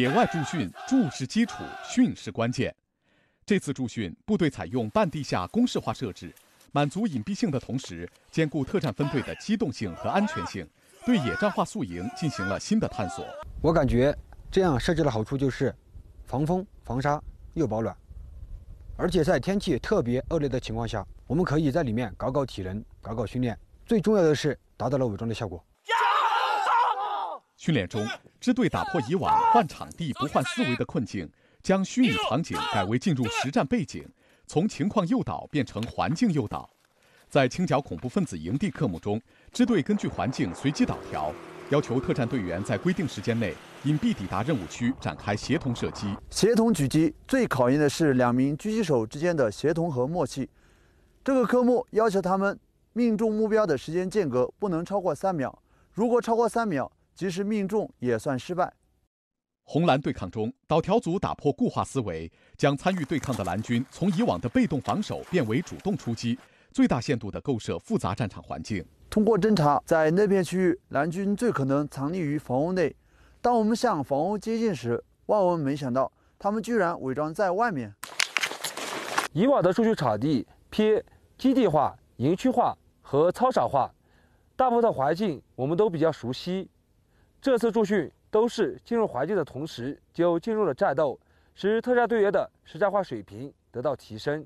野外驻训，驻是基础，训是关键。这次驻训，部队采用半地下工事化设置，满足隐蔽性的同时，兼顾特战分队的机动性和安全性，对野战化宿营进行了新的探索。我感觉这样设置的好处就是，防风防沙又保暖，而且在天气特别恶劣的情况下，我们可以在里面搞搞体能，搞搞训练。最重要的是，达到了伪装的效果。训练中，支队打破以往换场地不换思维的困境，将虚拟场景改为进入实战背景，从情况诱导变成环境诱导。在清剿恐怖分子营地科目中，支队根据环境随机导调，要求特战队员在规定时间内隐蔽抵达任务区，展开协同射击、协同狙击。最考验的是两名狙击手之间的协同和默契。这个科目要求他们命中目标的时间间隔不能超过三秒，如果超过三秒。即使命中也算失败。红蓝对抗中，导条组打破固化思维，将参与对抗的蓝军从以往的被动防守变为主动出击，最大限度地构设复杂战场环境。通过侦查，在那片区域，蓝军最可能藏匿于房屋内。当我们向房屋接近时，万万没想到，他们居然伪装在外面。以往的数据场地偏基地化、营区化和操场化，大部分环境我们都比较熟悉。这次驻训都是进入环境的同时就进入了战斗，使特战队员的实战化水平得到提升。